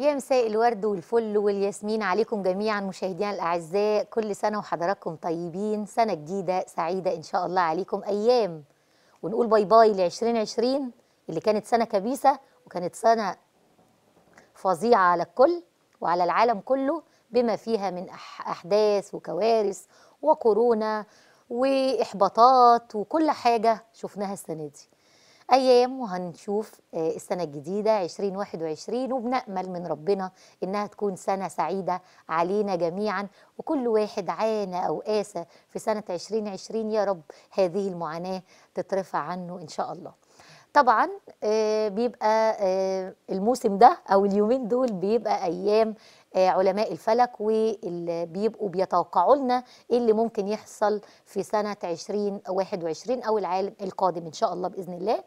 يا مساء الورد والفل والياسمين عليكم جميعا مشاهدينا الاعزاء كل سنه وحضراتكم طيبين سنه جديده سعيده ان شاء الله عليكم ايام ونقول باي باي ل 2020 اللي كانت سنه كبيسه وكانت سنه فظيعه على الكل وعلى العالم كله بما فيها من احداث وكوارث وكورونا واحباطات وكل حاجه شفناها السنه دي ايام وهنشوف آه، السنه الجديده 2021 وبنامل من ربنا انها تكون سنه سعيده علينا جميعا وكل واحد عانى او قاسى في سنه 2020 يا رب هذه المعاناه تترفع عنه ان شاء الله طبعا آه، بيبقى آه، الموسم ده او اليومين دول بيبقى ايام علماء الفلك وبيبقوا بيتوقعوا لنا ايه اللي ممكن يحصل في سنه 2021 او العالم القادم ان شاء الله باذن الله.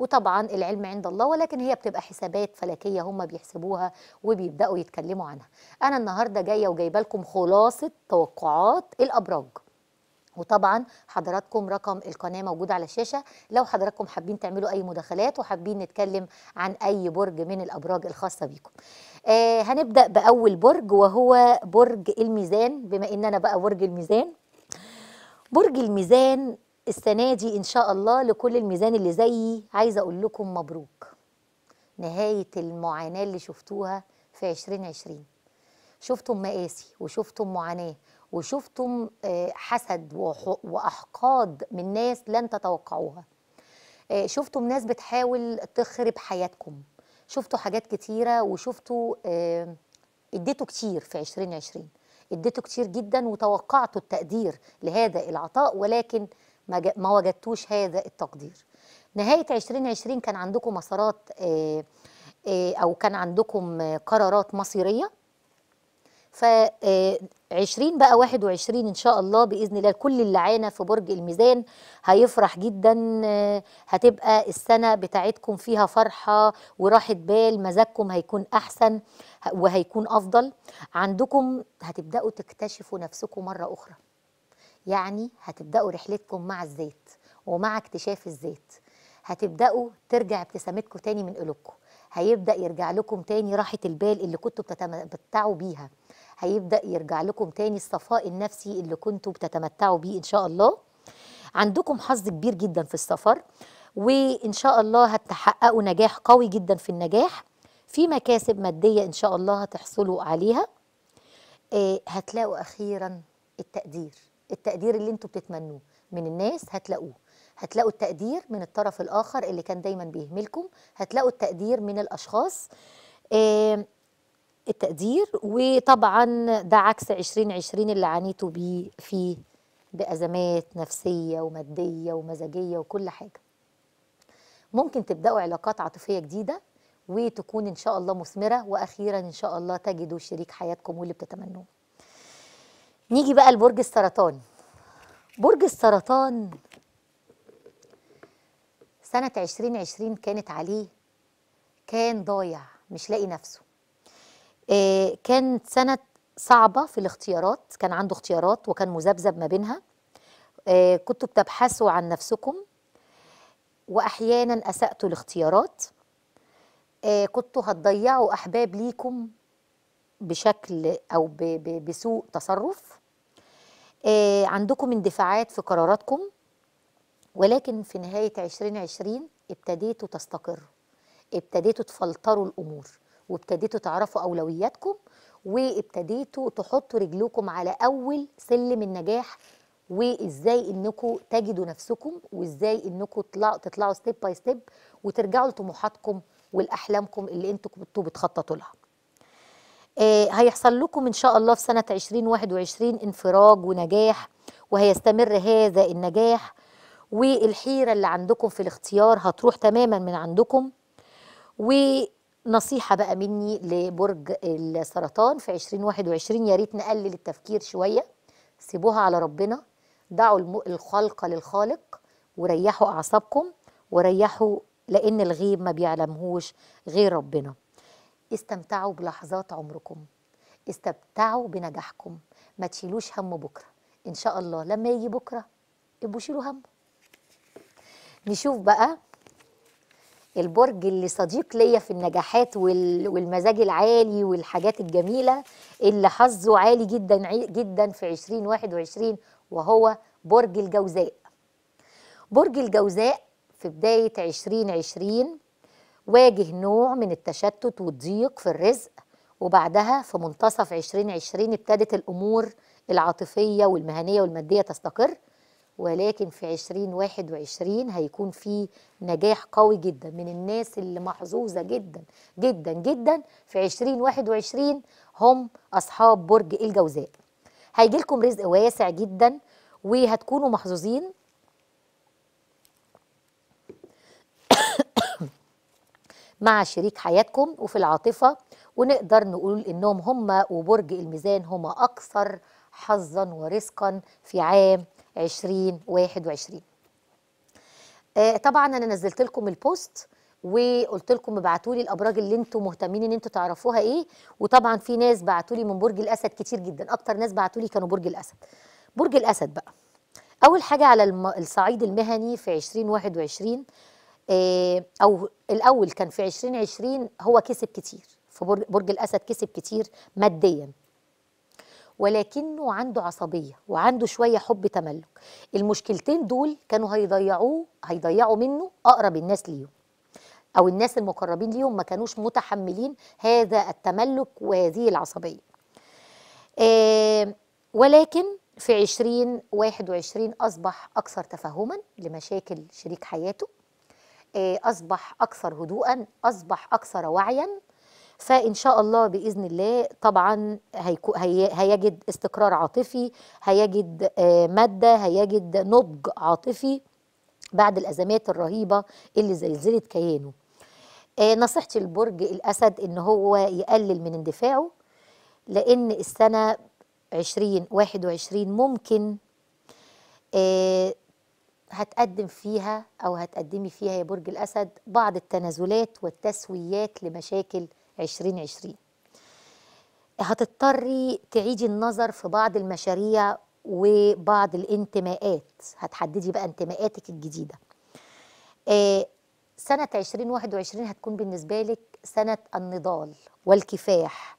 وطبعا العلم عند الله ولكن هي بتبقى حسابات فلكية هم بيحسبوها وبيبدأوا يتكلموا عنها أنا النهاردة جاية وجايبة لكم خلاصة توقعات الأبراج وطبعا حضراتكم رقم القناه موجود على الشاشه لو حضراتكم حابين تعملوا اي مداخلات وحابين نتكلم عن اي برج من الابراج الخاصه بيكم. آه هنبدا باول برج وهو برج الميزان بما ان انا بقى برج الميزان. برج الميزان السنه دي ان شاء الله لكل الميزان اللي زيي عايزه اقول لكم مبروك نهايه المعاناه اللي شفتوها في 2020 شفتم مقاسي وشفتم معاناه وشفتم آه، حسد واحقاد من ناس لن تتوقعوها آه، شفتم ناس بتحاول تخرب حياتكم شفتوا حاجات كتيره وشفتوا آه، اديتوا كتير في 2020 اديتوا كتير جدا وتوقعتوا التقدير لهذا العطاء ولكن ما, وجدتوش هذا التقدير نهاية 2020 كان عندكم مسارات آه، آه، أو كان عندكم قرارات مصيرية ف 20 آه، بقى 21 ان شاء الله باذن الله كل اللي عانى في برج الميزان هيفرح جدا هتبقى السنه بتاعتكم فيها فرحه وراحه بال مزاجكم هيكون احسن وهيكون افضل عندكم هتبداوا تكتشفوا نفسكم مره اخرى يعني هتبداوا رحلتكم مع الزيت ومع اكتشاف الزيت هتبداوا ترجع ابتسامتكم تاني من قلوبكم هيبدا يرجع لكم تاني راحه البال اللي كنتوا بتتمتعوا بيها هيبدا يرجع لكم تاني الصفاء النفسي اللي كنتوا بتتمتعوا بيه ان شاء الله عندكم حظ كبير جدا في السفر وان شاء الله هتحققوا نجاح قوي جدا في النجاح في مكاسب ماديه ان شاء الله هتحصلوا عليها آه، هتلاقوا اخيرا التقدير التقدير اللي انتوا بتتمنوه من الناس هتلاقوه هتلاقوا التقدير من الطرف الآخر اللي كان دايما بيهملكم هتلاقوا التقدير من الأشخاص التقدير وطبعا ده عكس 2020 اللي عانيتوا بيه فيه بأزمات نفسية ومادية ومزاجية وكل حاجة ممكن تبدأوا علاقات عاطفية جديدة وتكون إن شاء الله مثمرة وأخيرا إن شاء الله تجدوا شريك حياتكم واللي بتتمنوه نيجي بقى لبرج السرطان برج السرطان سنة 2020 كانت عليه كان ضايع مش لاقي نفسه آه كانت سنة صعبة في الاختيارات كان عنده اختيارات وكان مذبذب ما بينها آه كنتوا بتبحثوا عن نفسكم وأحيانا أسأتوا الاختيارات آه كنتوا هتضيعوا أحباب ليكم بشكل أو بسوء تصرف آه، عندكم اندفاعات في قراراتكم ولكن في نهاية 2020 ابتديتوا تستقروا ابتديتوا تفلتروا الأمور وابتديتوا تعرفوا أولوياتكم وابتديتوا تحطوا رجلكم على أول سلم النجاح وإزاي إنكم تجدوا نفسكم وإزاي إنكم تطلعوا تطلعوا ستيب باي ستيب وترجعوا لطموحاتكم والأحلامكم اللي أنتوا كنتوا بتخططوا لها آه، هيحصل لكم ان شاء الله في سنه 2021 انفراج ونجاح وهيستمر هذا النجاح والحيره اللي عندكم في الاختيار هتروح تماما من عندكم ونصيحه بقى مني لبرج السرطان في 2021 يا ريت نقلل التفكير شويه سيبوها على ربنا دعوا الخلق للخالق وريحوا اعصابكم وريحوا لان الغيب ما بيعلمهوش غير ربنا استمتعوا بلحظات عمركم استمتعوا بنجاحكم ما تشيلوش هم بكرة إن شاء الله لما يجي بكرة ابقوا شيلوا هم نشوف بقى البرج اللي صديق ليا في النجاحات والمزاج العالي والحاجات الجميلة اللي حظه عالي جدا جدا في 2021 وهو برج الجوزاء برج الجوزاء في بداية 2020 واجه نوع من التشتت والضيق في الرزق وبعدها في منتصف 2020 ابتدت الأمور العاطفية والمهنية والمادية تستقر ولكن في 2021 هيكون في نجاح قوي جدا من الناس اللي محظوظة جدا جدا جدا في 2021 هم أصحاب برج الجوزاء هيجي لكم رزق واسع جدا وهتكونوا محظوظين مع شريك حياتكم وفي العاطفة ونقدر نقول إنهم هم وبرج الميزان هم أكثر حظا ورزقا في عام 2021 آه، طبعا أنا نزلت لكم البوست وقلت لكم ابعتوا لي الابراج اللي انتم مهتمين ان انتم تعرفوها ايه وطبعا في ناس بعتوا لي من برج الاسد كتير جدا اكتر ناس بعتوا لي كانوا برج الاسد برج الاسد بقى اول حاجه على الصعيد المهني في 2021 آه، او الاول كان في 2020 هو كسب كتير فبرج الاسد كسب كتير ماديا ولكنه عنده عصبيه وعنده شويه حب تملك المشكلتين دول كانوا هيضيعوه هيضيعوا منه اقرب الناس ليه او الناس المقربين ليهم ما كانوش متحملين هذا التملك وهذه العصبيه آه، ولكن في 2021 أصبح أكثر تفهما لمشاكل شريك حياته أصبح أكثر هدوءا أصبح أكثر وعيا فإن شاء الله بإذن الله طبعا هيجد استقرار عاطفي هيجد آه، مادة هيجد نضج عاطفي بعد الأزمات الرهيبة اللي زلزلت كيانه آه، نصيحتي لبرج الأسد إن هو يقلل من اندفاعه لأن السنة 2021 ممكن آه، هتقدم فيها أو هتقدمي فيها يا برج الأسد بعض التنازلات والتسويات لمشاكل 2020 هتضطري تعيدي النظر في بعض المشاريع وبعض الانتماءات هتحددي بقى انتماءاتك الجديدة آه، سنة 2021 هتكون بالنسبة لك سنة النضال والكفاح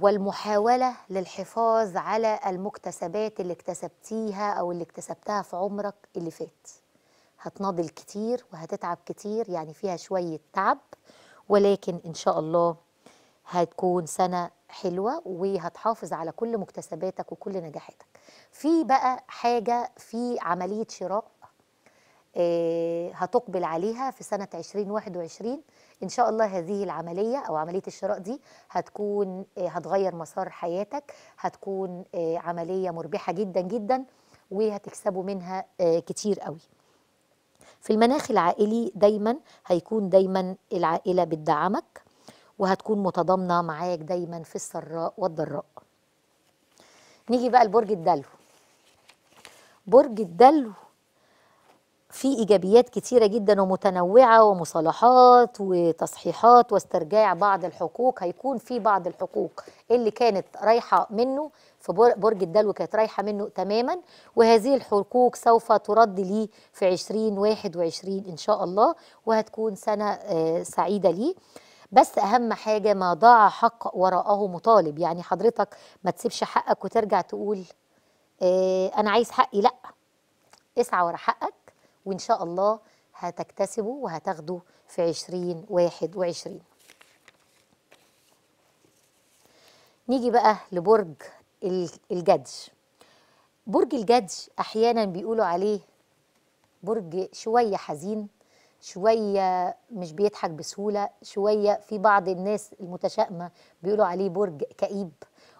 والمحاولة للحفاظ على المكتسبات اللي اكتسبتيها أو اللي اكتسبتها في عمرك اللي فات هتناضل كتير وهتتعب كتير يعني فيها شوية تعب ولكن إن شاء الله هتكون سنة حلوة وهتحافظ على كل مكتسباتك وكل نجاحاتك في بقى حاجة في عملية شراء آه، هتقبل عليها في سنة 2021 إن شاء الله هذه العملية أو عملية الشراء دي هتكون آه، هتغير مسار حياتك هتكون آه، عملية مربحة جدا جدا وهتكسبوا منها كتير قوي في المناخ العائلي دايما هيكون دايما العائلة بتدعمك وهتكون متضامنة معاك دايما في السراء والضراء نيجي بقى لبرج الدلو برج الدلو في ايجابيات كتيره جدا ومتنوعه ومصالحات وتصحيحات واسترجاع بعض الحقوق هيكون في بعض الحقوق اللي كانت رايحه منه في برج الدلو كانت رايحه منه تماما وهذه الحقوق سوف ترد لي في 2021 ان شاء الله وهتكون سنه آه، سعيده ليه بس اهم حاجه ما ضاع حق وراءه مطالب يعني حضرتك ما تسيبش حقك وترجع تقول آه، انا عايز حقي لا اسعى ورا حقك وإن شاء الله هتكتسبه وهتاخده في 2021 نيجي بقى لبرج الجدج برج الجدج أحيانا بيقولوا عليه برج شوية حزين شوية مش بيضحك بسهولة شوية في بعض الناس المتشائمة بيقولوا عليه برج كئيب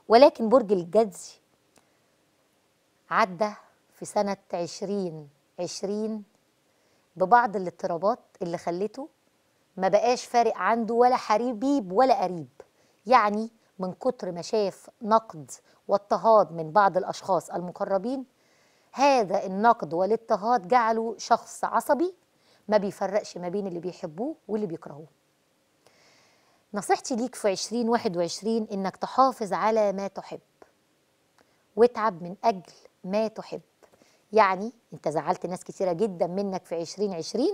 ولكن برج الجدج عدى في سنة عشرين عشرين ببعض الاضطرابات اللي خلته ما بقاش فارق عنده ولا حبيب ولا قريب يعني من كتر ما شاف نقد واضطهاد من بعض الأشخاص المقربين هذا النقد والاضطهاد جعله شخص عصبي ما بيفرقش ما بين اللي بيحبوه واللي بيكرهوه نصيحتي ليك في 2021 إنك تحافظ على ما تحب واتعب من أجل ما تحب يعني انت زعلت ناس كثيره جدا منك في 2020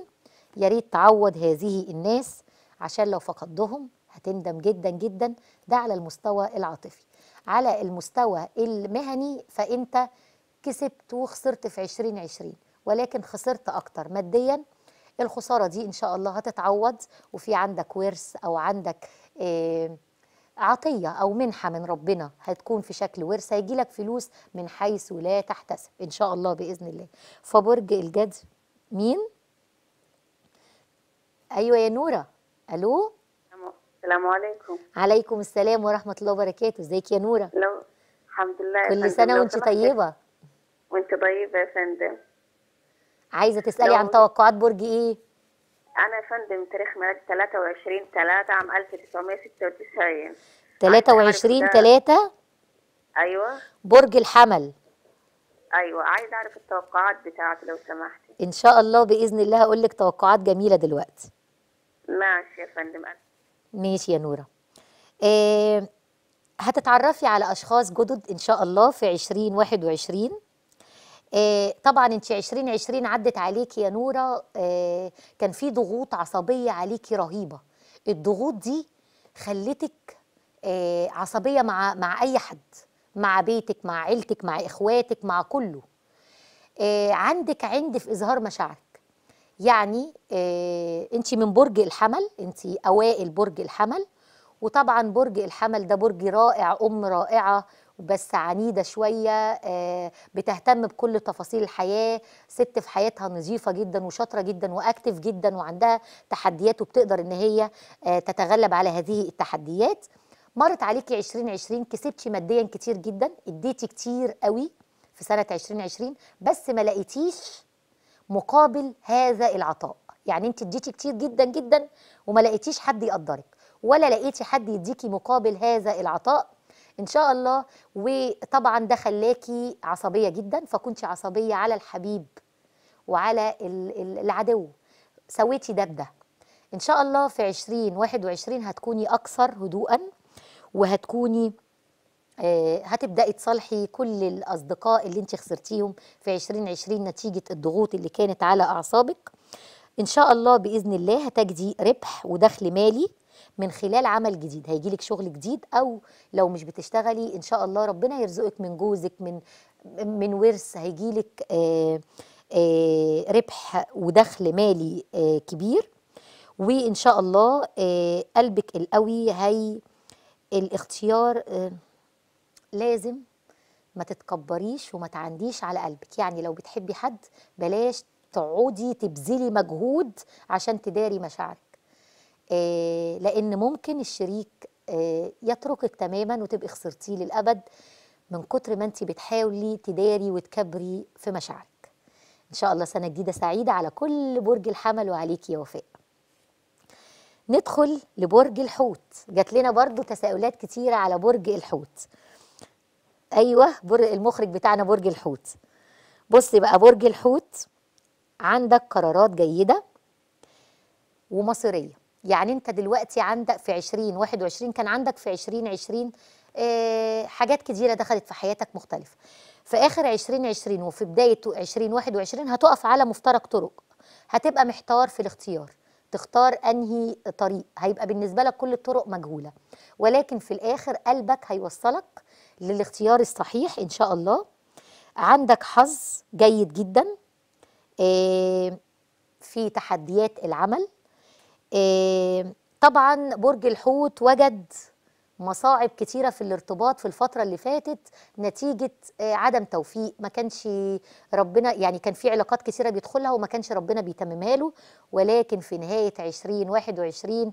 يا ريت تعوض هذه الناس عشان لو فقدهم هتندم جدا جدا ده على المستوى العاطفي على المستوى المهني فانت كسبت وخسرت في 2020 ولكن خسرت اكتر ماديا الخساره دي ان شاء الله هتتعوض وفي عندك ورث او عندك إيه عطية أو منحة من ربنا هتكون في شكل ورثة هيجي لك فلوس من حيث لا تحتسب إن شاء الله بإذن الله فبرج الجدي مين؟ أيوة يا نورة ألو السلام عليكم عليكم السلام ورحمة الله وبركاته ازيك يا نورة لو الحمد لله كل سنة وانت طيبة وانت طيبة يا فندم عايزة تسألي عن توقعات برج ايه؟ أنا يا فندم تاريخ ميلادي 23 3 عام 1996 23 3 أيوه برج الحمل أيوه عايز أعرف التوقعات بتاعته لو سمحتي إن شاء الله بإذن الله هقول لك توقعات جميلة دلوقتي ماشي يا فندم ماشي يا نورة إيه هتتعرفي على أشخاص جدد إن شاء الله في 2021 آه، طبعا انت 2020 عدت عليكي يا نوره آه، كان في ضغوط عصبيه عليكي رهيبه الضغوط دي خلتك آه، عصبيه مع مع اي حد مع بيتك مع عيلتك مع اخواتك مع كله عندك عند في اظهار مشاعرك يعني انت من برج الحمل انت اوائل برج الحمل وطبعا برج الحمل ده برج رائع ام رائعه بس عنيده شويه آه، بتهتم بكل تفاصيل الحياه ست في حياتها نظيفه جدا وشاطره جدا واكتف جدا وعندها تحديات وبتقدر ان هي آه، تتغلب على هذه التحديات مرت عليكي 2020 كسبتي ماديا كتير جدا اديتي كتير قوي في سنه 2020 بس ما لقيتيش مقابل هذا العطاء يعني انت اديتي كتير جدا جدا وما لقيتيش حد يقدرك ولا لقيتي حد يديكي مقابل هذا العطاء ان شاء الله وطبعا ده خلاكي عصبيه جدا فكنت عصبيه على الحبيب وعلى العدو سويتي ده بده ان شاء الله في 2021 هتكوني اكثر هدوءا وهتكوني آه، هتبداي تصالحي كل الاصدقاء اللي انت خسرتيهم في 2020 نتيجه الضغوط اللي كانت على اعصابك ان شاء الله باذن الله هتجدي ربح ودخل مالي من خلال عمل جديد هيجيلك شغل جديد او لو مش بتشتغلي ان شاء الله ربنا يرزقك من جوزك من من ورث هيجيلك لك آه، آه، ربح ودخل مالي آه، كبير وان شاء الله قلبك القوي هي الاختيار لازم ما تتكبريش وما تعنديش على قلبك يعني لو بتحبي حد بلاش تقعدي تبذلي مجهود عشان تداري مشاعرك آه، لان ممكن الشريك آه، يتركك تماما وتبقي خسرتيه للابد من كتر ما انت بتحاولي تداري وتكبري في مشاعرك ان شاء الله سنه جديده سعيده على كل برج الحمل وعليك يا وفاء ندخل لبرج الحوت جات لنا برضو تساؤلات كتيره على برج الحوت ايوه برج المخرج بتاعنا برج الحوت بصي بقى برج الحوت عندك قرارات جيده ومصيريه يعني انت دلوقتي عندك في 20 21 كان عندك في 20 20 اه حاجات كتيرة دخلت في حياتك مختلفة في آخر 2020 وفي بداية 2021 هتقف على مفترق طرق هتبقى محتار في الاختيار تختار أنهي طريق هيبقى بالنسبة لك كل الطرق مجهولة ولكن في الآخر قلبك هيوصلك للاختيار الصحيح إن شاء الله عندك حظ جيد جدا آه، في تحديات العمل آه، طبعا برج الحوت وجد مصاعب كتيرة في الارتباط في الفترة اللي فاتت نتيجة آه، عدم توفيق ما كانش ربنا يعني كان في علاقات كتيرة بيدخلها وما كانش ربنا بيتممها له ولكن في نهاية 2021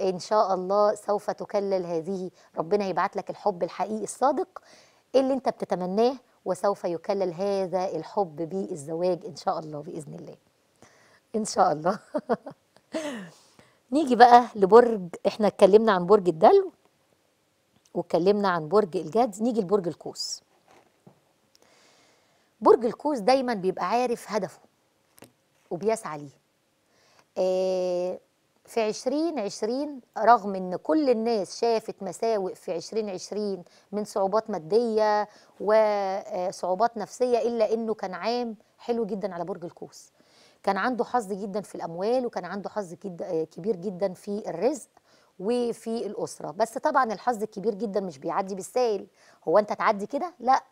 إن شاء الله سوف تكلل هذه ربنا يبعت لك الحب الحقيقي الصادق اللي انت بتتمناه وسوف يكلل هذا الحب بالزواج إن شاء الله بإذن الله إن شاء الله نيجي بقى لبرج احنا اتكلمنا عن برج الدلو واتكلمنا عن برج الجد نيجي لبرج القوس برج القوس دايما بيبقى عارف هدفه وبيسعى ليه آه، في في 2020 رغم ان كل الناس شافت مساوئ في 2020 من صعوبات مادية وصعوبات آه، نفسية إلا انه كان عام حلو جدا على برج القوس كان عنده حظ جدا في الاموال وكان عنده حظ كبير جدا في الرزق وفي الاسره بس طبعا الحظ الكبير جدا مش بيعدي بالسائل هو انت تعدي كده لا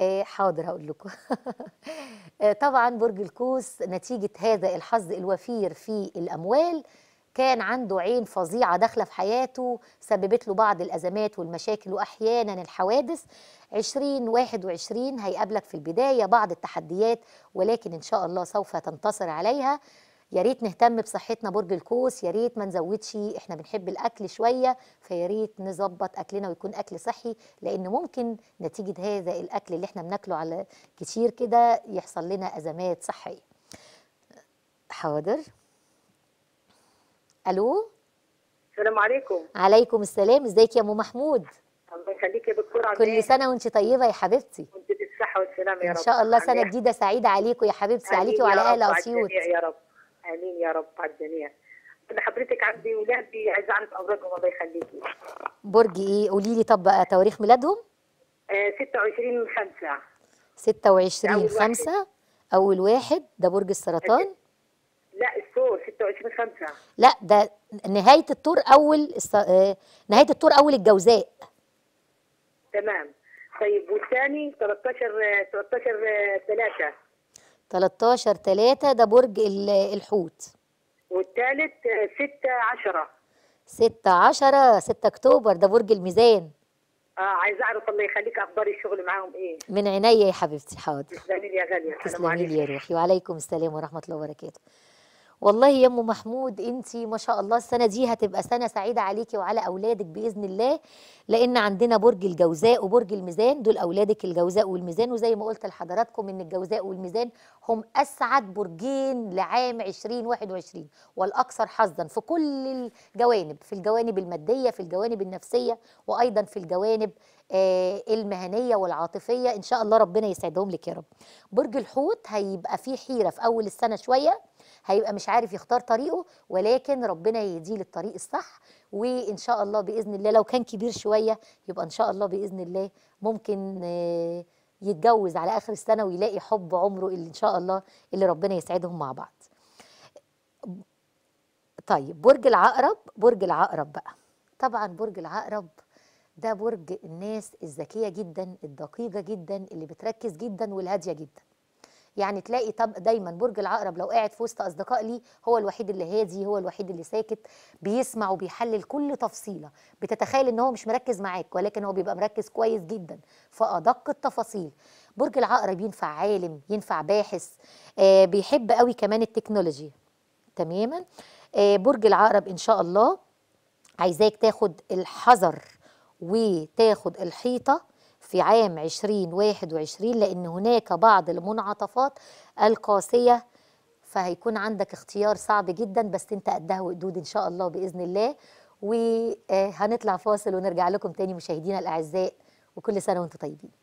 آه، حاضر هقول لكم آه، طبعا برج القوس نتيجه هذا الحظ الوفير في الاموال كان عنده عين فظيعة داخلة في حياته سببت له بعض الأزمات والمشاكل وأحيانا الحوادث 2021 هيقابلك في البداية بعض التحديات ولكن إن شاء الله سوف تنتصر عليها يا ريت نهتم بصحتنا برج القوس يا ريت ما نزودش احنا بنحب الاكل شويه فيا ريت نظبط اكلنا ويكون اكل صحي لان ممكن نتيجه هذا الاكل اللي احنا بناكله على كتير كده يحصل لنا ازمات صحيه حاضر الو السلام عليكم عليكم السلام ازيك يا ام محمود الله يخليك يا دكتور عبد كل إيه؟ سنه وانت طيبه يا حبيبتي وانت بالصحه والسلامه يا رب ان شاء الله سنه إيه؟ جديده سعيده عليكم يا حبيبتي عليكي وعلى اهل اسيوط يا رب امين يا رب على الجميع انا حضرتك عندي ولادي عايزه اعرف اورادهم الله يخليكي برج ايه قولي لي طب آه، تواريخ ميلادهم آه 26 5 26 5 اول واحد ده برج السرطان لا الثور 26 5 لا ده نهايه الطور اول آه، نهايه الطور اول الجوزاء تمام طيب والثاني 13 13 3 13 3 ده برج الحوت والثالث 6 10 6 10 6 اكتوبر ده برج الميزان اه عايزه اعرف الله يخليك اخبار الشغل معاهم ايه من عينيا يا حبيبتي حاضر تسلمي لي يا غاليه تسلمي لي يا روحي وعليكم السلام ورحمه الله وبركاته والله يا ام محمود انت ما شاء الله السنه دي هتبقى سنه سعيده عليكي وعلى اولادك باذن الله لان عندنا برج الجوزاء وبرج الميزان دول اولادك الجوزاء والميزان وزي ما قلت لحضراتكم ان الجوزاء والميزان هم اسعد برجين لعام 2021 والاكثر حظا في كل الجوانب في الجوانب الماديه في الجوانب النفسيه وايضا في الجوانب آه، المهنيه والعاطفيه ان شاء الله ربنا يسعدهم لك يا رب برج الحوت هيبقى فيه حيره في اول السنه شويه هيبقى مش عارف يختار طريقه ولكن ربنا يهديه للطريق الصح وان شاء الله باذن الله لو كان كبير شويه يبقى ان شاء الله باذن الله ممكن آه، يتجوز على اخر السنه ويلاقي حب عمره اللي ان شاء الله اللي ربنا يسعدهم مع بعض طيب برج العقرب برج العقرب بقى طبعا برج العقرب ده برج الناس الذكيه جدا الدقيقه جدا اللي بتركز جدا والهاديه جدا يعني تلاقي طب دايما برج العقرب لو قاعد في وسط اصدقاء ليه هو الوحيد اللي هادي هو الوحيد اللي ساكت بيسمع وبيحلل كل تفصيله بتتخيل ان هو مش مركز معاك ولكن هو بيبقى مركز كويس جدا في ادق التفاصيل برج العقرب ينفع عالم ينفع باحث آه بيحب قوي كمان التكنولوجي تماما آه برج العقرب ان شاء الله عايزاك تاخد الحذر وتاخد الحيطه في عام 2021 لأن هناك بعض المنعطفات القاسية فهيكون عندك اختيار صعب جدا بس أنت قدها وقدود إن شاء الله بإذن الله وهنطلع فاصل ونرجع لكم تاني مشاهدينا الأعزاء وكل سنة وانتم طيبين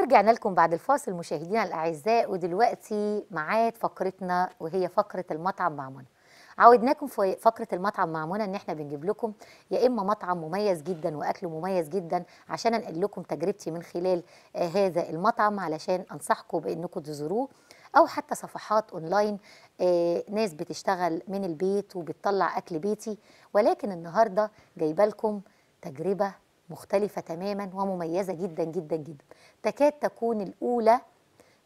ورجعنا لكم بعد الفاصل مشاهدينا الاعزاء ودلوقتي معاد فقرتنا وهي فقره المطعم مع منى عودناكم في فقره المطعم مع منى ان احنا بنجيب لكم يا اما مطعم مميز جدا واكله مميز جدا عشان انقل لكم تجربتي من خلال آه هذا المطعم علشان انصحكم بانكم تزوروه او حتى صفحات اونلاين آه ناس بتشتغل من البيت وبتطلع اكل بيتي ولكن النهارده جايبه لكم تجربه مختلفة تماما ومميزة جدا جدا جدا تكاد تكون الأولى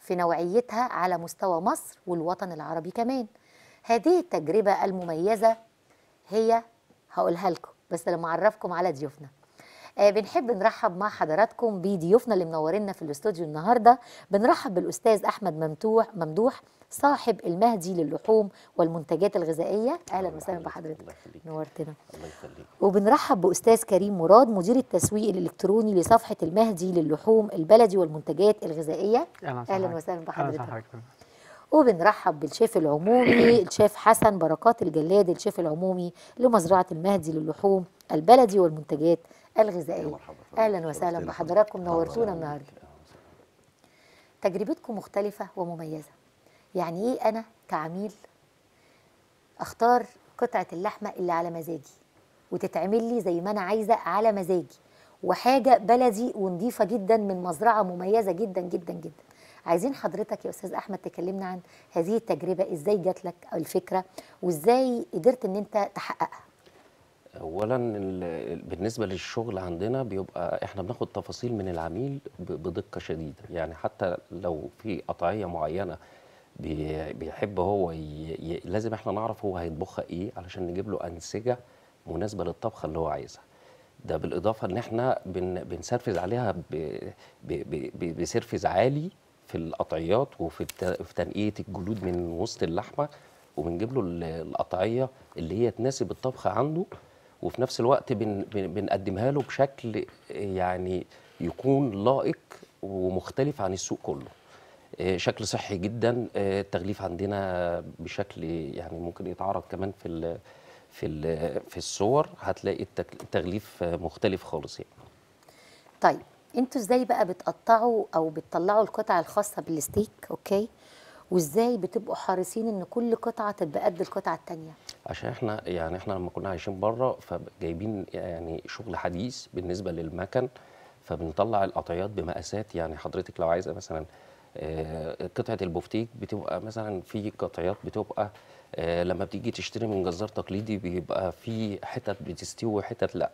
في نوعيتها على مستوى مصر والوطن العربي كمان هذه التجربة المميزة هي هقولها لكم بس لما أعرفكم على ضيوفنا آه، بنحب نرحب مع حضراتكم بضيوفنا اللي منورينا في الاستوديو النهارده بنرحب بالاستاذ احمد ممدوح ممدوح صاحب المهدي للحوم والمنتجات الغذائيه اهلا وسهلا بحضرتك نورتنا الله يخليك وبنرحب باستاذ كريم مراد مدير التسويق الالكتروني لصفحه المهدي للحوم البلدي والمنتجات الغذائيه اهلا وسهلا بحضرتك وبنرحب بالشيف العمومي الشيف حسن بركات الجلاد الشيف العمومي لمزرعه المهدي للحوم البلدي والمنتجات الغذائية أهلا وسهلا بحضراتكم نورتونا النهاردة تجربتكم مختلفة ومميزة يعني إيه أنا كعميل أختار قطعة اللحمة اللي على مزاجي وتتعمل لي زي ما أنا عايزة على مزاجي وحاجة بلدي ونضيفة جدا من مزرعة مميزة جدا جدا جدا عايزين حضرتك يا أستاذ أحمد تكلمنا عن هذه التجربة إزاي جات لك الفكرة وإزاي قدرت أن أنت تحققها اولا بالنسبه للشغل عندنا بيبقى احنا بناخد تفاصيل من العميل بدقه شديده يعني حتى لو في قطعيه معينه بيحب هو ي... ي... لازم احنا نعرف هو هيطبخها ايه علشان نجيب له انسجه مناسبه للطبخه اللي هو عايزها ده بالاضافه ان احنا بن... بنسرفز عليها ب... ب... ب... بسرفز عالي في القطعيات وفي الت... في تنقيه الجلود من وسط اللحمه وبنجيب له القطعيه اللي هي تناسب الطبخه عنده وفي نفس الوقت بن بنقدمها له بشكل يعني يكون لائق ومختلف عن السوق كله آه، شكل صحي جدا آه، التغليف عندنا بشكل يعني ممكن يتعرض كمان في ال في ال في الصور هتلاقي التغليف مختلف خالص يعني. طيب انتوا ازاي بقى بتقطعوا او بتطلعوا القطع الخاصه بالستيك اوكي وازاي بتبقوا حريصين ان كل قطعه تبقى قد القطعه الثانيه عشان احنا يعني احنا لما كنا عايشين بره فجايبين يعني شغل حديث بالنسبه للمكن فبنطلع القطعيات بمقاسات يعني حضرتك لو عايزه مثلا آه، قطعه البوفتيك بتبقى مثلا في قطعيات بتبقى آه، لما بتيجي تشتري من جزار تقليدي بيبقى في حتت بتستوي وحتت لا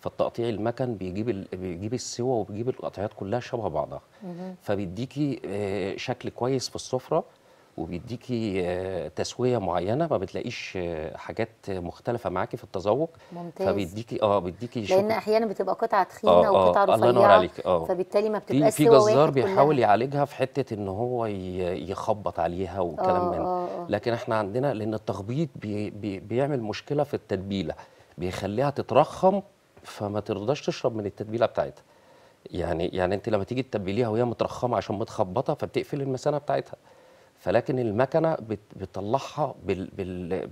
فالتقطيع المكن بيجيب بيجيب السوى وبيجيب القطعيات كلها شبه بعضها فبيديكي آه، شكل كويس في السفره وبيديكي آه، تسويه معينه ما بتلاقيش آه، حاجات مختلفه معاكي في التذوق ممتاز فبيديكي اه بيديكي لان احيانا بتبقى قطعه آه، تخينه آه وقطعه رفيعه الله ينور عليك اه فبالتالي ما بتبقاش في جزار بيحاول يعالجها في حته ان هو يخبط عليها آه من آه لكن احنا عندنا لان التخبيط بي بي بيعمل مشكله في التتبيله بيخليها تترخم فما ترضاش تشرب من التتبيله بتاعتها يعني يعني انت لما تيجي تتبليها وهي مترخمه عشان متخبطه فبتقفل المثانه بتاعتها فلكن المكنه بتطلعها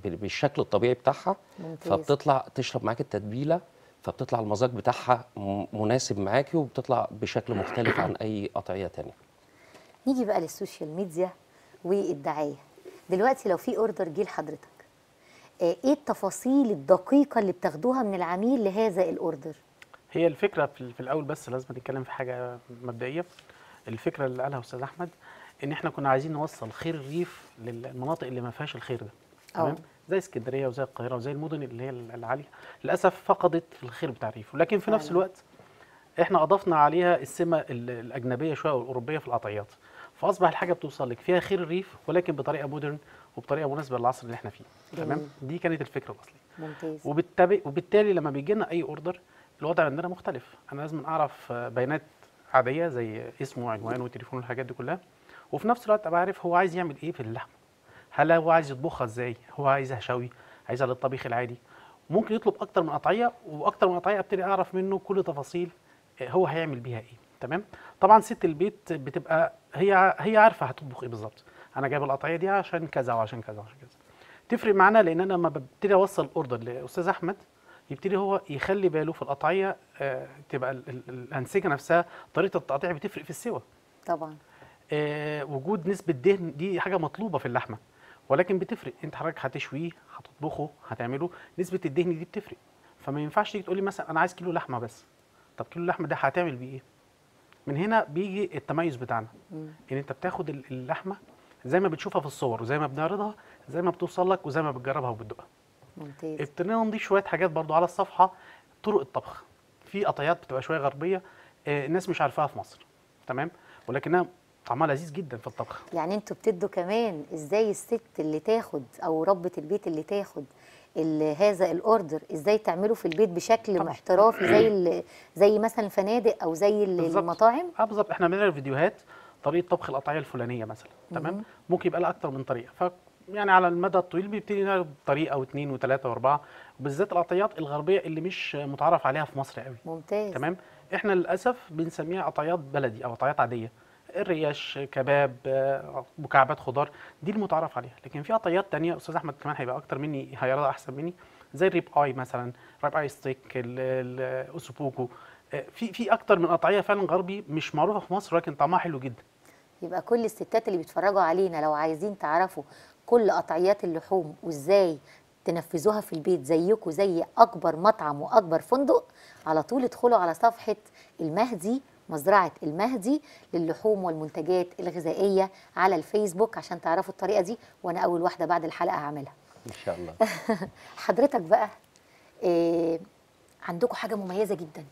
بالشكل الطبيعي بتاعها ممتاز. فبتطلع تشرب معاك التتبيله فبتطلع المذاق بتاعها مناسب معاكي وبتطلع بشكل مختلف عن اي قطعيه تانية نيجي بقى للسوشيال ميديا والدعايه دلوقتي لو في اوردر جه لحضرتك آه، ايه التفاصيل الدقيقه اللي بتاخدوها من العميل لهذا الاوردر هي الفكره في الاول بس لازم نتكلم في حاجه مبدئيه الفكره اللي قالها استاذ احمد ان احنا كنا عايزين نوصل خير الريف للمناطق اللي ما فيهاش الخير ده تمام زي اسكندريه وزي القاهره وزي المدن اللي هي العاليه للاسف فقدت الخير بتاع الريف ولكن في نفس الوقت احنا اضفنا عليها السمه الاجنبيه شويه والاوروبيه في القطعيات فاصبح الحاجه بتوصل لك فيها خير الريف ولكن بطريقه مودرن وبطريقه مناسبه للعصر اللي احنا فيه تمام دي كانت الفكره الاصليه ممتاز وبالتالي وبالتالي لما بيجي لنا اي اوردر الوضع عندنا مختلف انا لازم اعرف بيانات عاديه زي اسمه وعنوانه وتليفونه والحاجات دي كلها وفي نفس الوقت ابقى عارف هو عايز يعمل ايه في اللحمه هل هو عايز يطبخها ازاي هو عايزها شوي عايزها للطبيخ العادي ممكن يطلب اكتر من قطعيه واكتر من قطعيه ابتدي اعرف منه كل تفاصيل آه، هو هيعمل بيها ايه تمام طبعا ست البيت بتبقى هي هي عارفه هتطبخ ايه بالظبط انا جايب القطعيه دي عشان كذا وعشان كذا وعشان كذا تفرق معانا لان انا لما ببتدي اوصل اوردر لاستاذ احمد يبتدي هو يخلي باله في القطعيه آه، تبقى الانسجه نفسها طريقه التقطيع بتفرق في السوى طبعا آه، وجود نسبه دهن دي حاجه مطلوبه في اللحمه ولكن بتفرق انت حضرتك هتشويه هتطبخه هتعمله نسبه الدهن دي بتفرق فما ينفعش تيجي تقول لي مثلا انا عايز كيلو لحمه بس طب كيلو اللحمه ده هتعمل بيه ايه من هنا بيجي التميز بتاعنا ان انت بتاخد اللحمه زي ما بتشوفها في الصور وزي ما بنعرضها زي ما بتوصل لك وزي ما بتجربها وبتدوقها ممتاز ابتدينا نضيف شويه حاجات برضو على الصفحه طرق الطبخ في قطيات بتبقى شويه غربيه آه، الناس مش عارفاها في مصر تمام ولكنها طعمها لذيذ جدا في الطبخ يعني انتوا بتدوا كمان ازاي الست اللي تاخد او ربة البيت اللي تاخد هذا الاوردر ازاي تعمله في البيت بشكل طبعا. محترافي زي زي مثلا الفنادق او زي بالزبط. المطاعم اه بالظبط احنا بنعمل فيديوهات طريقه طبخ القطعيه الفلانيه مثلا تمام ممكن يبقى لها اكتر من طريقه ف يعني على المدى الطويل بيبتدي نعرض طريقه واثنين وثلاثه واربعه وبالذات القطعيات الغربيه اللي مش متعرف عليها في مصر قوي ممتاز تمام احنا للاسف بنسميها قطعيات بلدي او قطعيات عاديه الريش كباب مكعبات خضار دي المتعارف عليها لكن في عطيات تانية استاذ احمد كمان هيبقى اكتر مني هيعرضها احسن مني زي الريب اي مثلا ريب اي ستيك الاوسوبوكو في في اكتر من قطعيه فعلا غربي مش معروفه في مصر ولكن طعمها حلو جدا يبقى كل الستات اللي بيتفرجوا علينا لو عايزين تعرفوا كل قطعيات اللحوم وازاي تنفذوها في البيت زيكم زي اكبر مطعم واكبر فندق على طول ادخلوا على صفحه المهدي مزرعة المهدي للحوم والمنتجات الغذائية على الفيسبوك عشان تعرفوا الطريقة دي وأنا أول واحدة بعد الحلقة هعملها إن شاء الله حضرتك بقى إيه عندكم حاجة مميزة جدا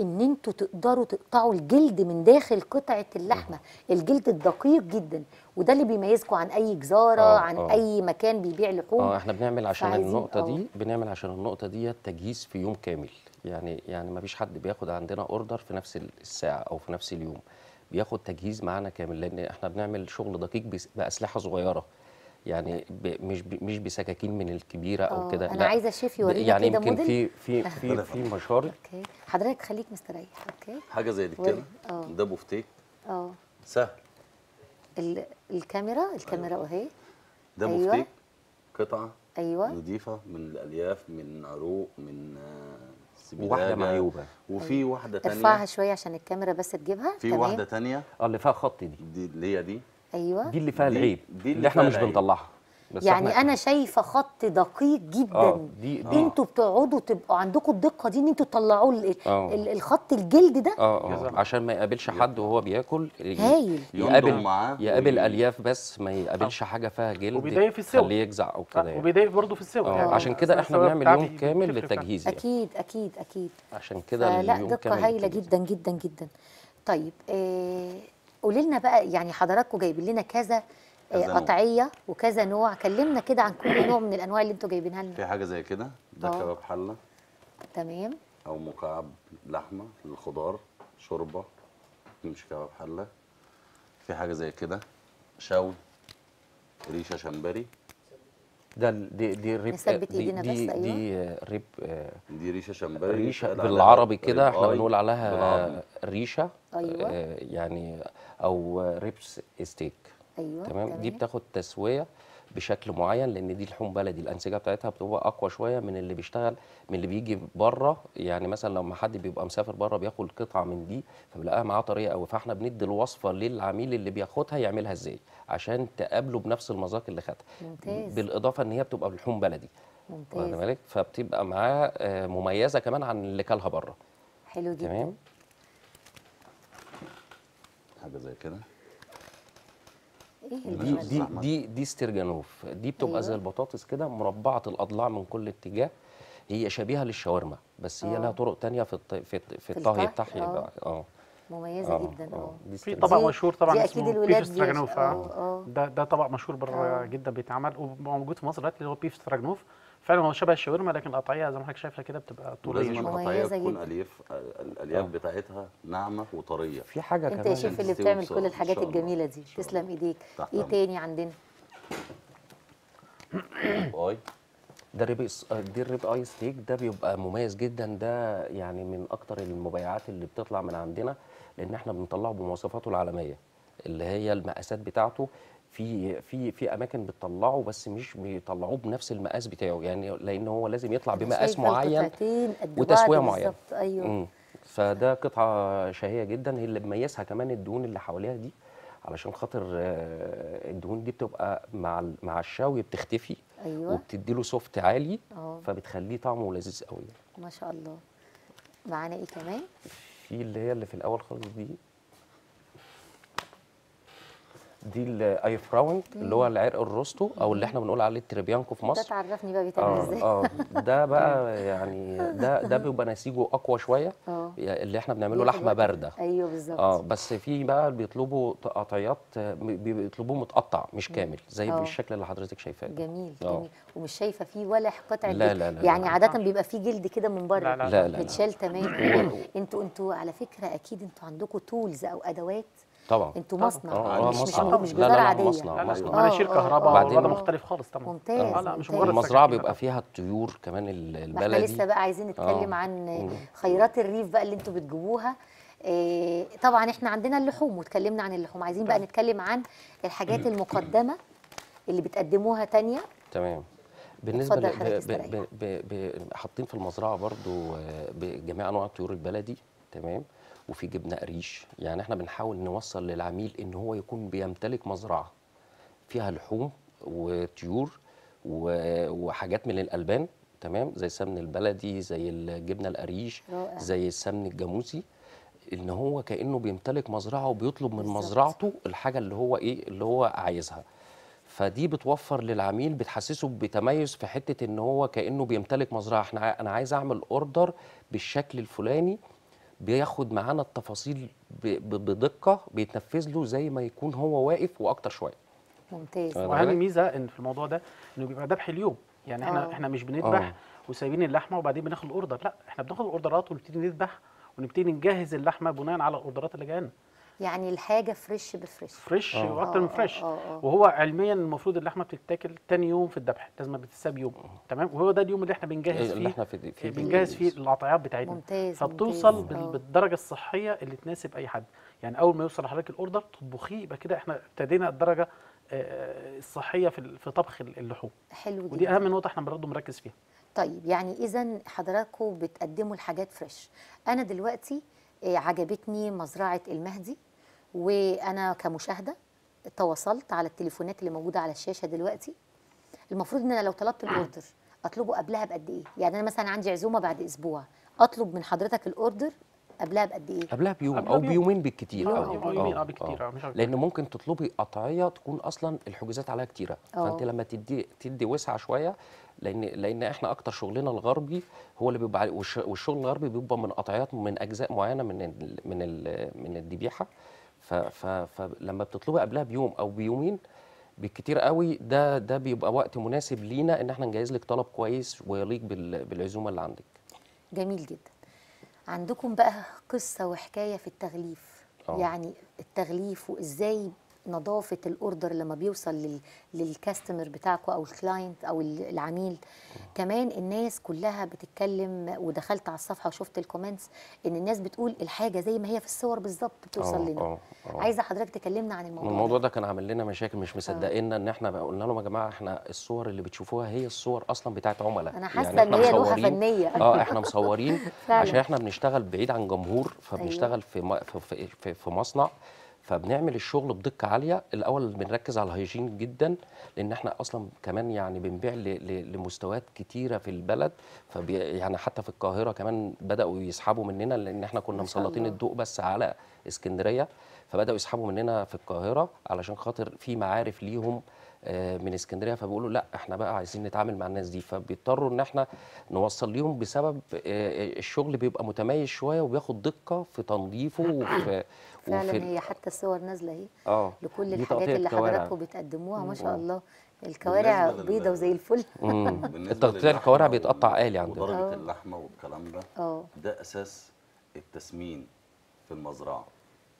ان انتوا تقدروا تقطعوا الجلد من داخل قطعه اللحمه اه. الجلد الدقيق جدا وده اللي بيميزكم عن اي جزاره آه عن آه اي مكان بيبيع لحوم اه احنا بنعمل عشان النقطه اه. دي بنعمل عشان النقطه دي تجهيز في يوم كامل يعني يعني ما فيش حد بياخد عندنا اوردر في نفس الساعه او في نفس اليوم بياخد تجهيز معانا كامل لان احنا بنعمل شغل دقيق باسلحه صغيره يعني مش مش بسكاكين من الكبيره او آه، كده انا عايزه الشيف يورينا يعني كده يمكن في في في في مشار اوكي حضرتك خليك مستريح اوكي حاجه زي دي كده آه. ده بوفتيه اه سهل الكاميرا الكاميرا أيوة. اهي ده أيوة. بوفتيه قطعه ايوه نضيفه من الالياف من عروق من آه، واحده معيوبه وفي أيوة. واحده ثانيه ارفعها شويه عشان الكاميرا بس تجيبها في واحده ثانيه اه اللي فيها خط دي دي اللي هي دي ايوه دي اللي فيها العيب دي, اللي, اللي احنا مش بنطلعها بس يعني احنا... انا شايفه خط دقيق جدا آه دي... انتوا بتقعدوا تبقوا عندكم الدقه دي ان انتوا تطلعوا ال... آه. الخط الجلد ده اه اه عشان ما يقابلش حد وهو بياكل هايل يقابل معاه يقابل وي... الياف بس ما يقابلش آه. حاجه فيها جلد وبيضايق في السوق خليه يجزع او كده آه، يعني. وبيضايق برضه في السوى يعني. آه، عشان كده احنا بنعمل يوم كامل للتجهيز يعني. اكيد اكيد اكيد عشان كده لا دقه هايله جدا جدا جدا طيب آه قولي لنا بقى يعني حضراتكم جايبين لنا كذا آه، قطعيه وكذا نوع كلمنا كده عن كل نوع من الانواع اللي انتوا جايبينها لنا في حاجه زي كده ده آه. كباب حله تمام او مكعب لحمه للخضار شوربه مش كباب حله في حاجه زي كده شوي ريشه شمبري ده دي دي ريب دي بس دي, دي ريب دي ريشه شمبري ريشه بالعربي كده احنا بنقول عليها ريشه أيوة. يعني او ريبس ستيك أيوة. تمام؟, تمام دي بتاخد تسويه بشكل معين لان دي لحوم بلدي الانسجه بتاعتها بتبقى اقوى شويه من اللي بيشتغل من اللي بيجي بره يعني مثلا لما حد بيبقى مسافر بره بياخد قطعه من دي فبيلاقيها معاه طريقه قوي فاحنا بندي الوصفه للعميل اللي بياخدها يعملها ازاي عشان تقابله بنفس المذاق اللي خدها ممتاز بالاضافه ان هي بتبقى لحوم بلدي ممتاز بالك فبتبقى معاه آه، مميزه كمان عن اللي كلها بره حلو جدا تمام حاجه زي كده دي دي دي, دي ستيرجانوف دي بتبقى أيوة. زي البطاطس كده مربعه الاضلاع من كل اتجاه هي شبيهه للشاورما بس هي لها آه. طرق تانية في في, في الطهي بتاعها آه. اه مميزه أوه. جدا اه, آه. في طبق مشهور طبعا دي اكيد الولاد ده ده طبق مشهور بره جدا بيتعمل وموجود في مصر دلوقتي اللي هو بيف ستراجنوف فعلا هو شبه الشاورما لكن القطعيه زي ما حضرتك شايفها كده بتبقى طوليه لازم القطعيه تكون الياف الالياف آه. بتاعتها ناعمه وطريه في حاجه كمان انت شايف اللي بتعمل كل الحاجات الجميله دي تسلم ايديك ايه تاني عندنا باي ده ريب دي الريب اي ستيك ده بيبقى مميز جدا ده يعني من اكتر المبيعات اللي بتطلع من عندنا لان احنا بنطلعه بمواصفاته العالميه اللي هي المقاسات بتاعته في في في اماكن بتطلعه بس مش بيطلعوه بنفس المقاس بتاعه يعني لان هو لازم يطلع بمقاس معين وتسويه معينه ايوه مم. فده قطعه شهيه جدا هي اللي بميزها كمان الدهون اللي حواليها دي علشان خاطر آه، الدهون دي بتبقى مع مع الشوي بتختفي ايوه وبتديله سوفت عالي أوه. فبتخليه طعمه لذيذ قوي ما شاء الله معانا ايه كمان في اللي هي اللي في الاول خالص دي دي الاي فراون اللي هو العرق الروستو او اللي احنا بنقول عليه التريبيانكو في مصر ده تعرفني بقى بيتعمل آه، ازاي اه ده بقى يعني ده ده بيبقى نسيجه اقوى شويه آه. اللي احنا بنعمله لحمه بارده ايوه بالظبط اه بس في بقى بيطلبوا قطعيات بيطلبوه متقطع مش كامل زي أوه. بالشكل اللي حضرتك شايفاه جميل أوه. جميل ومش شايفه فيه ولا قطع لا لا لا يعني لا عاده لا. بيبقى فيه جلد كده من بره لا لا لا متشال تمام انتوا انتوا على فكره اكيد انتوا عندكم تولز او ادوات طبعا انتوا مصنع آه،, يعني آه مش مصنع. مش, مش جزاره عاديه مصنع لا لا مصنع مناشير آه، آه، كهرباء وبعدين مختلف خالص طبعا ممتاز آه لا مش مجرد المزرعه بيبقى فيها الطيور كمان البلدي احنا لسه بقى عايزين نتكلم آه. عن خيرات الريف بقى اللي انتوا بتجيبوها إيه طبعا احنا عندنا اللحوم وتكلمنا عن اللحوم عايزين بقى نتكلم عن الحاجات المقدمه اللي بتقدموها تانية تمام بالنسبه ل... ب... ب... ب... حاطين في المزرعه برضو جميع انواع الطيور البلدي تمام وفي جبنه قريش يعني احنا بنحاول نوصل للعميل ان هو يكون بيمتلك مزرعه فيها لحوم وطيور وحاجات من الالبان تمام زي السمن البلدي زي الجبنه القريش زي السمن الجاموسي ان هو كانه بيمتلك مزرعه وبيطلب من مزرعته الحاجه اللي هو ايه اللي هو عايزها فدي بتوفر للعميل بتحسسه بتميز في حته ان هو كانه بيمتلك مزرعه احنا انا عايز اعمل اوردر بالشكل الفلاني بياخد معانا التفاصيل بدقه بيتنفذ له زي ما يكون هو واقف واكتر شويه ممتاز واهم ميزه ان في الموضوع ده انه بيبقى ذبح اليوم يعني احنا أوه. احنا مش بنذبح آه. وسايبين اللحمه وبعدين بناخد الاوردر لا احنا بناخد الاوردرات ونبتدي نذبح ونبتدي نجهز اللحمه بناء على الاوردرات اللي جايه يعني الحاجه فريش بفريش فريش واكتر من فريش وهو علميا المفروض اللحمه بتتاكل تاني يوم في الذبح لازم بتتساب يوم أوه. تمام وهو ده اليوم اللي احنا بنجهز إيه، فيه اللي احنا في, في آه، بنجهز فيه القطعيات بتاعتنا ممتاز فبتوصل ممتاز. آه. بالدرجه الصحيه اللي تناسب اي حد يعني اول ما يوصل لحضرتك الاوردر تطبخيه يبقى كده احنا ابتدينا الدرجه آه، الصحيه في في طبخ اللحوم حلو جدا ودي اهم نقطه احنا برضه مركز فيها طيب يعني اذا حضراتكم بتقدموا الحاجات فريش انا دلوقتي عجبتني مزرعه المهدي وانا كمشاهده تواصلت على التليفونات اللي موجوده على الشاشه دلوقتي المفروض ان انا لو طلبت الاوردر اطلبه قبلها بقد ايه يعني انا مثلا عندي عزومه بعد اسبوع اطلب من حضرتك الاوردر قبلها بقد ايه قبلها بيوم قبلها او بيومين بالكتير او بيومين أه،, اه بالكتير آه. آه، لان ممكن تطلبي قطعيه تكون اصلا الحجوزات عليها كتيره أوه. فانت لما تدي تدي وسعه شويه لان لان احنا اكتر شغلنا الغربي هو اللي بيبقى والشغل الغربي بيبقى من قطعيات من اجزاء معينه من الـ من الـ من الذبيحه فلما بتطلبي قبلها بيوم او بيومين بالكتير قوي ده ده بيبقى وقت مناسب لينا ان احنا نجهز لك طلب كويس ويليق بالعزومه اللي عندك جميل جدا عندكم بقى قصه وحكايه في التغليف أوه. يعني التغليف وازاي نظافه الاوردر لما بيوصل لل... للكاستمر بتاعكم او الكلاينت او العميل كمان الناس كلها بتتكلم ودخلت على الصفحه وشفت الكومنتس ان الناس بتقول الحاجه زي ما هي في الصور بالظبط بتوصل لنا عايزه حضرتك تكلمنا عن الموضوع الموضوع ده كان عامل لنا مشاكل مش مصدقينا ان احنا قلنا لهم يا جماعه احنا الصور اللي بتشوفوها هي الصور اصلا بتاعت عملاء انا يعني حاسه يعني ان هي لوحه فنيه اه احنا مصورين عشان احنا بنشتغل بعيد عن جمهور فبنشتغل أيوة. في, في في في مصنع فبنعمل الشغل بدقه عاليه الاول بنركز على الهيجين جدا لان احنا اصلا كمان يعني بنبيع لمستويات كتيره في البلد فبي يعني حتى في القاهره كمان بداوا يسحبوا مننا لان احنا كنا مسلطين الضوء بس على اسكندريه فبداوا يسحبوا مننا في القاهره علشان خاطر في معارف ليهم آه، من اسكندريه فبيقولوا لا احنا بقى عايزين نتعامل مع الناس دي فبيضطروا ان احنا نوصل ليهم بسبب آه، آه، الشغل بيبقى متميز شويه وبياخد دقه في تنظيفه وفي فعلا وفي هي حتى الصور نازله اهي آه لكل الحاجات اللي حضراتكم بتقدموها ما شاء الله الكوارع بيضه وزي الفل تقطيع الكوارع بيتقطع آلي عندنا ودرجه اللحمه والكلام ده أوه. ده اساس التسمين في المزرعه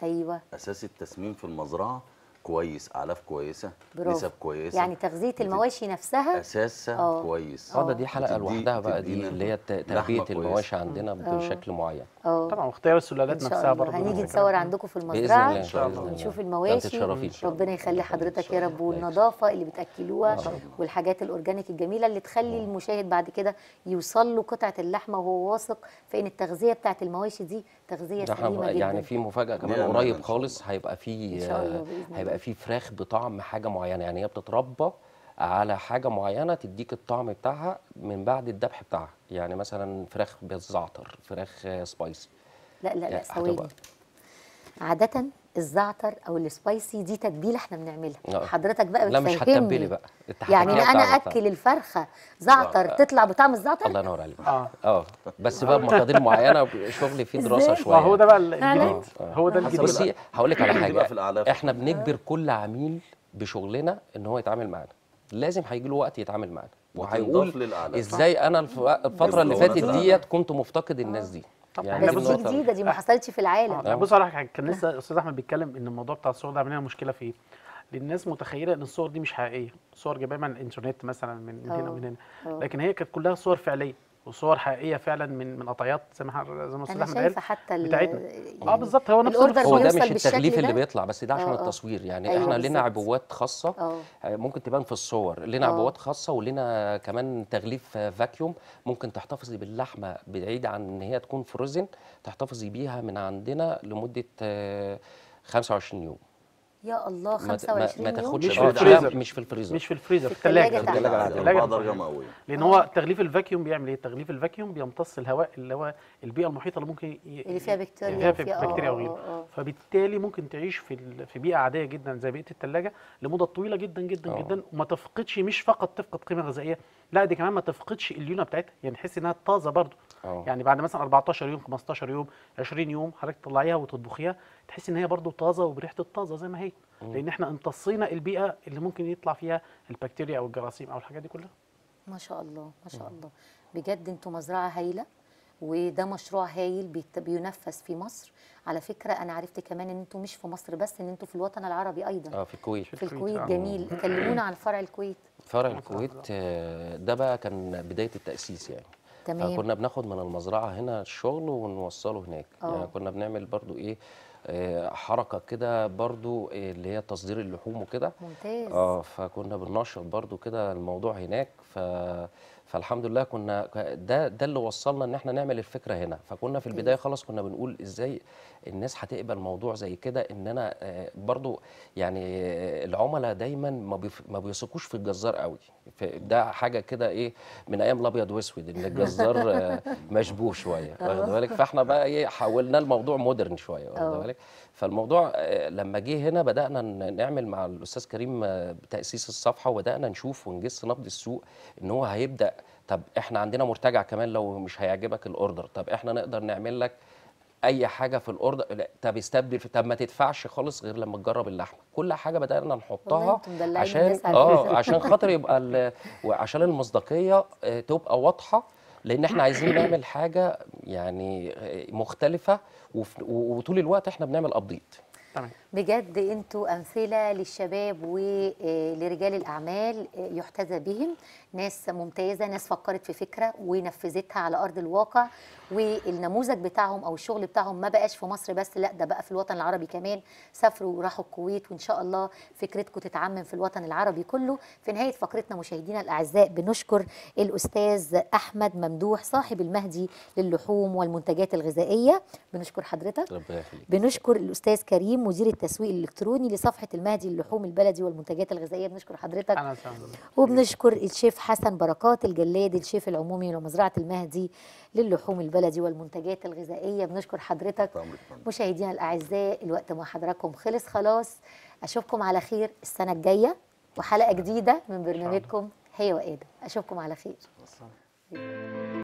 ايوه اساس التسمين في المزرعه كويس اعلاف كويسه برو. نسب كويسه يعني تغذيه المواشي نفسها اساسها أوه. كويس اه ده دي حلقه لوحدها بقى دي اللي هي تربيه المواشي آه. عندنا بشكل آه. معين أوه. طبعا واختيار السلالات نفسها برضه هنيجي نصور عندكم في المزرعه ان شاء الله ونشوف المواشي ربنا يخلي حضرتك يا رب والنظافه اللي بتاكلوها والحاجات الاورجانيك الجميله اللي تخلي المشاهد بعد كده يوصل له قطعه اللحمه وهو واثق في ان التغذيه بتاعه المواشي دي تغذيه سليمه يعني جدا يعني في مفاجاه كمان نعم، قريب نعم، خالص هيبقى في هيبقى بيبقى فيه فراخ بطعم حاجه معينه يعني هي بتتربى على حاجه معينه تديك الطعم بتاعها من بعد الذبح بتاعها يعني مثلا فراخ بالزعتر فراخ سبايسي لا لا لا يعني ثواني عادة الزعتر او السبايسي دي تتبيله احنا بنعملها آه. حضرتك بقى بتفهمني لا مش هتتبلي بقى يعني انا اكل الفرخه زعتر أوه. تطلع بطعم الزعتر الله ينور عليك اه اه بس بقى بمقادير معينه شغلي فيه دراسه شويه هو ده بقى الجديد آه. هو ده الجديد بصي هقول لك على حاجه احنا بنجبر كل عميل بشغلنا ان هو يتعامل معانا لازم هيجي له وقت يتعامل معانا وهيقول ازاي انا الفتره اللي فاتت ديت كنت مفتقد الناس دي طبعا يعني بس دي جديده دي ما أه. حصلتش في العالم آه. بص اقول حاجه يعني كان لسه الاستاذ احمد بيتكلم ان الموضوع بتاع الصور ده عاملين مشكله في للناس متخيله ان الصور دي مش حقيقيه صور جايبها من الانترنت مثلا من هنا أه. ومن هنا أه. لكن هي كانت كلها صور فعليه وصور حقيقيه فعلا من من قطيات زي ما زي ما استاذ احمد قال حتى بتاعتنا اه بالظبط هو نفس هو ده مش التغليف اللي بيطلع بس ده عشان أوه. آه. التصوير يعني أيوه احنا لنا عبوات خاصه أوه. آه، ممكن تبان في الصور لنا آه. عبوات خاصه ولنا كمان تغليف فاكيوم ممكن تحتفظي باللحمه بعيد عن ان هي تكون فروزن تحتفظي بيها من عندنا لمده 25 يوم يا الله 25 ما, ما تاخدش مش في الفريزر مش في الفريزر مش في الفريزر في الثلاجه الثلاجه لان هو تغليف الفاكيوم بيعمل ايه تغليف الفاكيوم بيمتص الهواء اللي هو البيئه المحيطه اللي ممكن ي... اللي فيها بكتيريا فيها آه، بكتيريا وغيره آه، آه. فبالتالي ممكن تعيش في ال... في بيئه عاديه جدا زي بيئه الثلاجه لمده طويله جدا جدا أوه. جدا وما تفقدش مش فقط تفقد قيمه غذائيه لا دي كمان ما تفقدش الليونه بتاعتها يعني تحس انها طازه برضه أوه. يعني بعد مثلا 14 يوم 15 يوم 20 يوم حضرتك تطلعيها وتطبخيها تحس ان هي برضو طازه وبريحه الطازه زي ما هي مم. لان احنا امتصينا البيئه اللي ممكن يطلع فيها البكتيريا او الجراثيم او الحاجات دي كلها ما شاء الله ما شاء مم. الله بجد انتوا مزرعه هايله وده مشروع هايل بينفذ في مصر على فكره انا عرفت كمان ان انتوا مش في مصر بس ان انتوا في الوطن العربي ايضا اه في الكويت في الكويت آه. جميل كلمونا عن فرع الكويت فرع الكويت آه، ده بقى كان بدايه التاسيس يعني تمام فكنا بناخد من المزرعه هنا الشغل ونوصله هناك أوه. يعني كنا بنعمل برضو ايه آه، حركه كده برضو آه، اللي هي تصدير اللحوم وكده ممتاز اه فكنا بننشط برضو كده الموضوع هناك ف فالحمد لله كنا ده ده اللي وصلنا ان احنا نعمل الفكره هنا فكنا في البدايه خلاص كنا بنقول ازاي الناس هتقبل موضوع زي كده ان انا آه، برضو يعني آه، العملاء دايما ما بيثقوش في الجزار قوي ده حاجه كده ايه من ايام الابيض واسود ان الجزار آه، مشبوه شويه واخد بالك فاحنا بقى ايه حولنا الموضوع مودرن شويه واخد بالك فالموضوع لما جه هنا بدانا نعمل مع الاستاذ كريم تاسيس الصفحه وبدانا نشوف ونجس نبض السوق ان هو هيبدا طب احنا عندنا مرتجع كمان لو مش هيعجبك الاوردر طب احنا نقدر نعمل لك اي حاجه في الاوردر لا طب استبدل طب ما تدفعش خالص غير لما تجرب اللحمه كل حاجه بدانا نحطها عشان اه عشان خاطر يبقى ال... وعشان المصداقيه آه، تبقى واضحه لان احنا عايزين نعمل حاجه يعني آه، مختلفه وف... وطول الوقت احنا بنعمل ابديت تمام بجد انتوا امثله للشباب ولرجال آه، الاعمال آه، يحتذى بهم ناس ممتازه ناس فكرت في فكره ونفذتها على ارض الواقع والنموذج بتاعهم او الشغل بتاعهم ما بقاش في مصر بس لا ده بقى في الوطن العربي كمان سافروا وراحوا الكويت وان شاء الله فكرتكم تتعمم في الوطن العربي كله في نهايه فقرتنا مشاهدينا الاعزاء بنشكر الاستاذ احمد ممدوح صاحب المهدي للحوم والمنتجات الغذائيه بنشكر حضرتك ربنا يخليك بنشكر الاستاذ كريم مدير التسويق الالكتروني لصفحه المهدي للحوم البلدي والمنتجات الغذائيه بنشكر حضرتك أنا وبنشكر الشيف حسن بركات الجلاد الشيف العمومي لمزرعه المهدي للحوم البلدي والمنتجات الغذائيه بنشكر حضرتك مشاهدينا الاعزاء الوقت مع حضراتكم خلص خلاص اشوفكم على خير السنه الجايه وحلقه جديده من برنامجكم هي وآدم اشوفكم على خير